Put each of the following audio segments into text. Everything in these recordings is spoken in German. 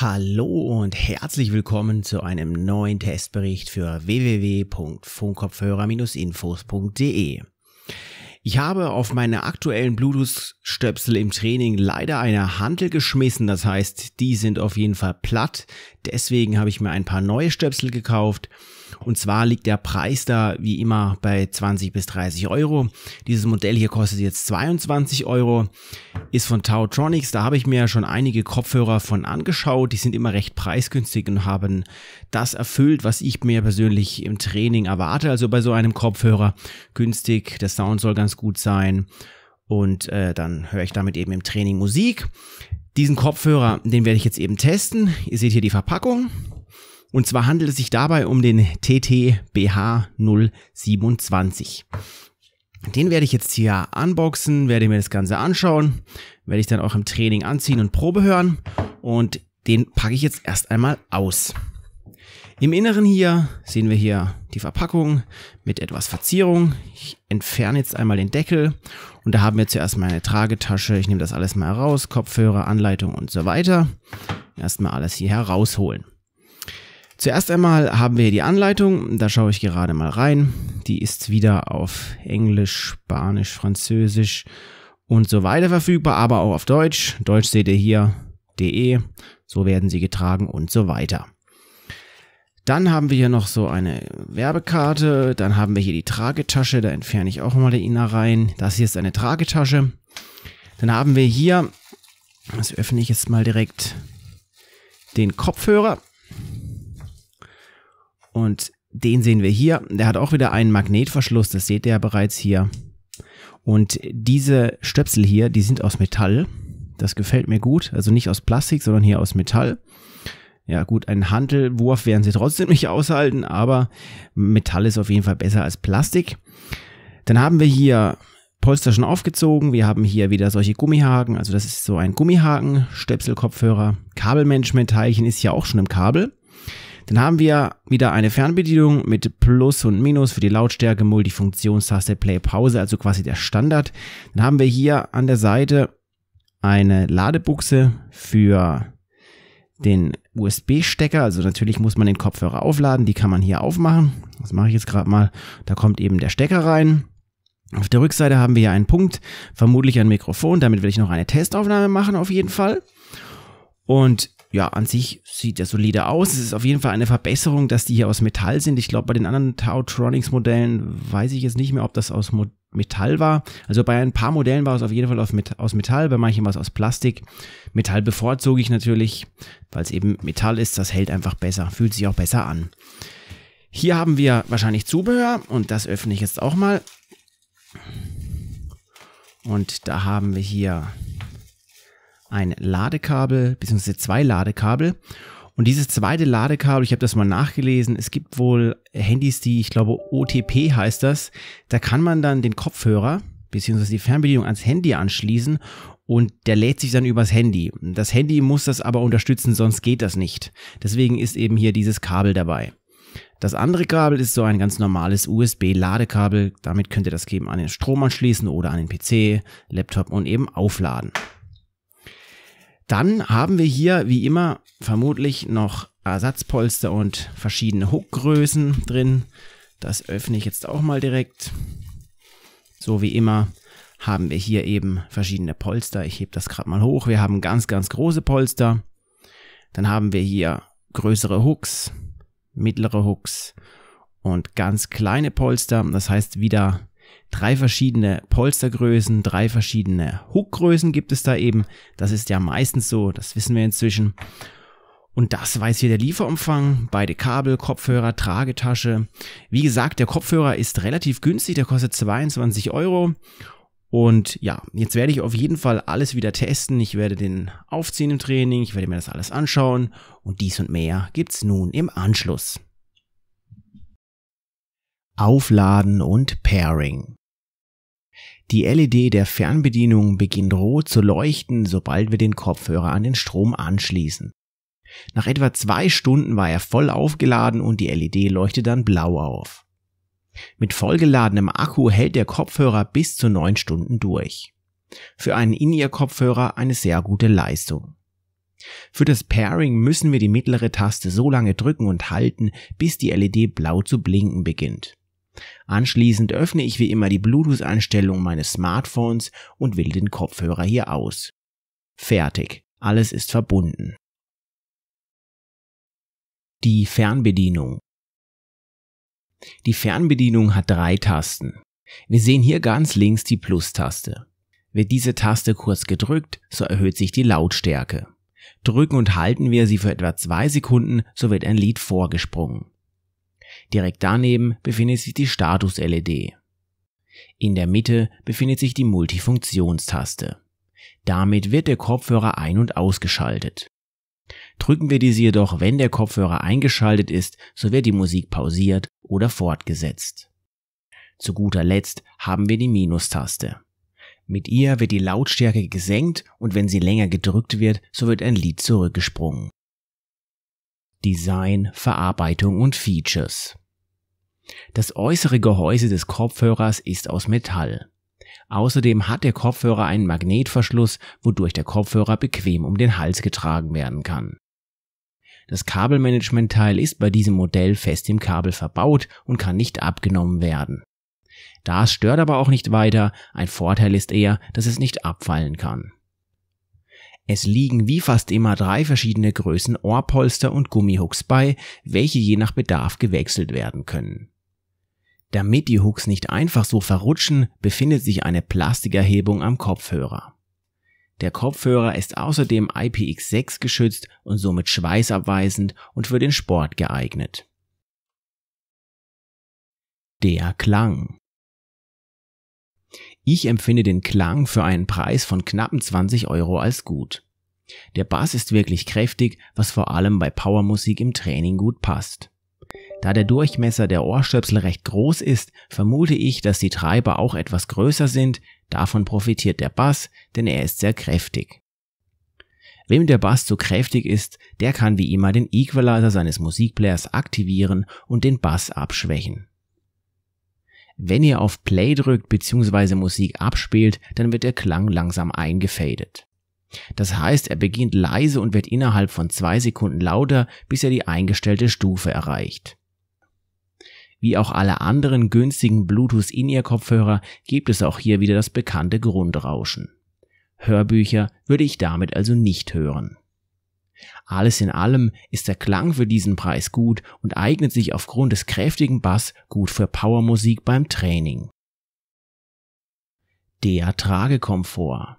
Hallo und herzlich willkommen zu einem neuen Testbericht für wwwfunkopfhörer infosde Ich habe auf meine aktuellen Bluetooth-Stöpsel im Training leider eine Hantel geschmissen, das heißt, die sind auf jeden Fall platt. Deswegen habe ich mir ein paar neue Stöpsel gekauft und zwar liegt der Preis da wie immer bei 20 bis 30 Euro. Dieses Modell hier kostet jetzt 22 Euro, ist von Tautronics. Da habe ich mir schon einige Kopfhörer von angeschaut. Die sind immer recht preisgünstig und haben das erfüllt, was ich mir persönlich im Training erwarte. Also bei so einem Kopfhörer günstig. Der Sound soll ganz gut sein. Und äh, dann höre ich damit eben im Training Musik. Diesen Kopfhörer, den werde ich jetzt eben testen. Ihr seht hier die Verpackung. Und zwar handelt es sich dabei um den TTBH 027. Den werde ich jetzt hier unboxen, werde mir das Ganze anschauen, werde ich dann auch im Training anziehen und Probe hören und den packe ich jetzt erst einmal aus. Im Inneren hier sehen wir hier die Verpackung mit etwas Verzierung. Ich entferne jetzt einmal den Deckel und da haben wir zuerst meine Tragetasche. Ich nehme das alles mal raus, Kopfhörer, Anleitung und so weiter. Erstmal alles hier herausholen. Zuerst einmal haben wir hier die Anleitung, da schaue ich gerade mal rein. Die ist wieder auf Englisch, Spanisch, Französisch und so weiter verfügbar, aber auch auf Deutsch. Deutsch seht ihr hier, de, so werden sie getragen und so weiter. Dann haben wir hier noch so eine Werbekarte, dann haben wir hier die Tragetasche, da entferne ich auch mal den Innereien. Das hier ist eine Tragetasche. Dann haben wir hier, das öffne ich jetzt mal direkt, den Kopfhörer. Und den sehen wir hier. Der hat auch wieder einen Magnetverschluss, das seht ihr ja bereits hier. Und diese Stöpsel hier, die sind aus Metall. Das gefällt mir gut. Also nicht aus Plastik, sondern hier aus Metall. Ja gut, einen Handelwurf werden sie trotzdem nicht aushalten, aber Metall ist auf jeden Fall besser als Plastik. Dann haben wir hier Polster schon aufgezogen. Wir haben hier wieder solche Gummihaken. Also das ist so ein Gummihaken, Stöpsel, Kopfhörer. Kabelmanagement-Teilchen ist ja auch schon im Kabel. Dann haben wir wieder eine Fernbedienung mit Plus und Minus für die Lautstärke, Multifunktionstaste, Play, Pause, also quasi der Standard. Dann haben wir hier an der Seite eine Ladebuchse für den USB-Stecker, also natürlich muss man den Kopfhörer aufladen, die kann man hier aufmachen. Das mache ich jetzt gerade mal. Da kommt eben der Stecker rein. Auf der Rückseite haben wir hier einen Punkt, vermutlich ein Mikrofon, damit will ich noch eine Testaufnahme machen auf jeden Fall. Und ja, an sich sieht er solide aus. Es ist auf jeden Fall eine Verbesserung, dass die hier aus Metall sind. Ich glaube, bei den anderen Tautronics-Modellen weiß ich jetzt nicht mehr, ob das aus Mo Metall war. Also bei ein paar Modellen war es auf jeden Fall aus, Met aus Metall, bei manchen war es aus Plastik. Metall bevorzuge ich natürlich, weil es eben Metall ist. Das hält einfach besser, fühlt sich auch besser an. Hier haben wir wahrscheinlich Zubehör und das öffne ich jetzt auch mal. Und da haben wir hier ein Ladekabel bzw. zwei Ladekabel. Und dieses zweite Ladekabel, ich habe das mal nachgelesen, es gibt wohl Handys, die, ich glaube, OTP heißt das. Da kann man dann den Kopfhörer bzw. die Fernbedienung ans Handy anschließen und der lädt sich dann übers Handy. Das Handy muss das aber unterstützen, sonst geht das nicht. Deswegen ist eben hier dieses Kabel dabei. Das andere Kabel ist so ein ganz normales USB-Ladekabel. Damit könnt ihr das eben an den Strom anschließen oder an den PC, Laptop und eben aufladen. Dann haben wir hier, wie immer, vermutlich noch Ersatzpolster und verschiedene Hookgrößen drin. Das öffne ich jetzt auch mal direkt. So wie immer haben wir hier eben verschiedene Polster. Ich hebe das gerade mal hoch. Wir haben ganz, ganz große Polster. Dann haben wir hier größere Hooks, mittlere Hooks und ganz kleine Polster. Das heißt wieder drei verschiedene Polstergrößen, drei verschiedene Hookgrößen gibt es da eben. Das ist ja meistens so, das wissen wir inzwischen. Und das weiß hier der Lieferumfang, beide Kabel, Kopfhörer, Tragetasche. Wie gesagt, der Kopfhörer ist relativ günstig, der kostet 22 Euro. Und ja, jetzt werde ich auf jeden Fall alles wieder testen. Ich werde den aufziehen im Training, ich werde mir das alles anschauen. Und dies und mehr gibt's nun im Anschluss. Aufladen und Pairing. Die LED der Fernbedienung beginnt rot zu leuchten, sobald wir den Kopfhörer an den Strom anschließen. Nach etwa zwei Stunden war er voll aufgeladen und die LED leuchtet dann blau auf. Mit vollgeladenem Akku hält der Kopfhörer bis zu neun Stunden durch. Für einen In-Ear-Kopfhörer eine sehr gute Leistung. Für das Pairing müssen wir die mittlere Taste so lange drücken und halten, bis die LED blau zu blinken beginnt. Anschließend öffne ich wie immer die Bluetooth-Einstellung meines Smartphones und wähle den Kopfhörer hier aus. Fertig, alles ist verbunden. Die Fernbedienung. Die Fernbedienung hat drei Tasten. Wir sehen hier ganz links die Plus-Taste. Wird diese Taste kurz gedrückt, so erhöht sich die Lautstärke. Drücken und halten wir sie für etwa zwei Sekunden, so wird ein Lied vorgesprungen. Direkt daneben befindet sich die Status-LED. In der Mitte befindet sich die Multifunktionstaste. Damit wird der Kopfhörer ein- und ausgeschaltet. Drücken wir diese jedoch, wenn der Kopfhörer eingeschaltet ist, so wird die Musik pausiert oder fortgesetzt. Zu guter Letzt haben wir die Minustaste. Mit ihr wird die Lautstärke gesenkt und wenn sie länger gedrückt wird, so wird ein Lied zurückgesprungen. Design, Verarbeitung und Features. Das äußere Gehäuse des Kopfhörers ist aus Metall. Außerdem hat der Kopfhörer einen Magnetverschluss, wodurch der Kopfhörer bequem um den Hals getragen werden kann. Das Kabelmanagementteil ist bei diesem Modell fest im Kabel verbaut und kann nicht abgenommen werden. Das stört aber auch nicht weiter, ein Vorteil ist eher, dass es nicht abfallen kann. Es liegen wie fast immer drei verschiedene Größen Ohrpolster und Gummihooks bei, welche je nach Bedarf gewechselt werden können. Damit die Hooks nicht einfach so verrutschen, befindet sich eine Plastikerhebung am Kopfhörer. Der Kopfhörer ist außerdem IPX6 geschützt und somit schweißabweisend und für den Sport geeignet. Der Klang ich empfinde den Klang für einen Preis von knappen 20 Euro als gut. Der Bass ist wirklich kräftig, was vor allem bei Powermusik im Training gut passt. Da der Durchmesser der Ohrstöpsel recht groß ist, vermute ich, dass die Treiber auch etwas größer sind, davon profitiert der Bass, denn er ist sehr kräftig. Wem der Bass zu kräftig ist, der kann wie immer den Equalizer seines Musikplayers aktivieren und den Bass abschwächen. Wenn ihr auf Play drückt bzw. Musik abspielt, dann wird der Klang langsam eingefadet. Das heißt, er beginnt leise und wird innerhalb von zwei Sekunden lauter, bis er die eingestellte Stufe erreicht. Wie auch alle anderen günstigen Bluetooth-In-Ear-Kopfhörer gibt es auch hier wieder das bekannte Grundrauschen. Hörbücher würde ich damit also nicht hören. Alles in allem ist der Klang für diesen Preis gut und eignet sich aufgrund des kräftigen Bass gut für Powermusik beim Training. Der Tragekomfort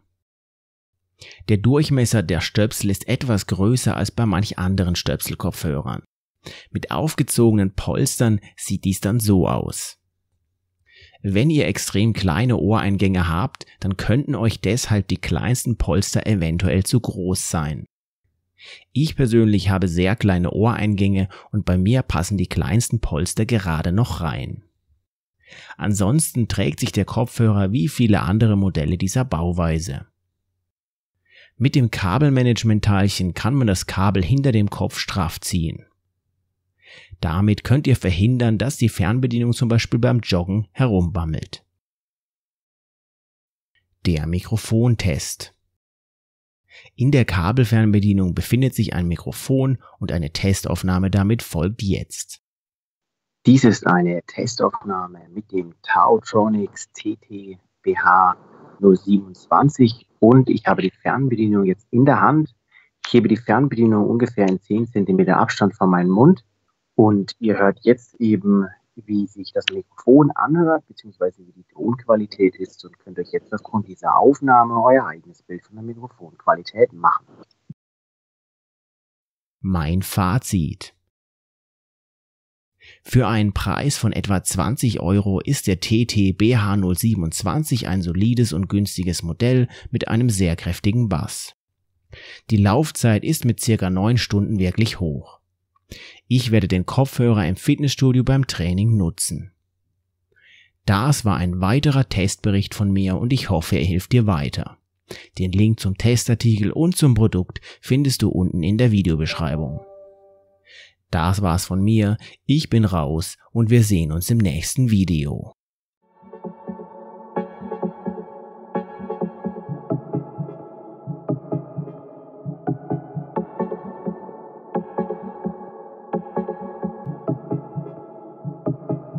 Der Durchmesser der Stöpsel ist etwas größer als bei manch anderen Stöpselkopfhörern. Mit aufgezogenen Polstern sieht dies dann so aus. Wenn ihr extrem kleine Ohreingänge habt, dann könnten euch deshalb die kleinsten Polster eventuell zu groß sein ich persönlich habe sehr kleine Ohreingänge und bei mir passen die kleinsten Polster gerade noch rein. Ansonsten trägt sich der Kopfhörer wie viele andere Modelle dieser Bauweise. Mit dem Kabelmanagementteilchen kann man das Kabel hinter dem Kopf straff ziehen. Damit könnt ihr verhindern, dass die Fernbedienung zum Beispiel beim Joggen herumbammelt. Der Mikrofontest. In der Kabelfernbedienung befindet sich ein Mikrofon und eine Testaufnahme damit folgt jetzt. Dies ist eine Testaufnahme mit dem Tautronics TTBH 027 und ich habe die Fernbedienung jetzt in der Hand. Ich hebe die Fernbedienung ungefähr in 10 cm Abstand von meinem Mund und ihr hört jetzt eben wie sich das Mikrofon anhört, beziehungsweise wie die Tonqualität ist und könnt euch jetzt aufgrund dieser Aufnahme euer eigenes Bild von der Mikrofonqualität machen. Mein Fazit. Für einen Preis von etwa 20 Euro ist der tt bh 027 ein solides und günstiges Modell mit einem sehr kräftigen Bass. Die Laufzeit ist mit circa 9 Stunden wirklich hoch. Ich werde den Kopfhörer im Fitnessstudio beim Training nutzen. Das war ein weiterer Testbericht von mir und ich hoffe, er hilft dir weiter. Den Link zum Testartikel und zum Produkt findest du unten in der Videobeschreibung. Das war's von mir, ich bin raus und wir sehen uns im nächsten Video.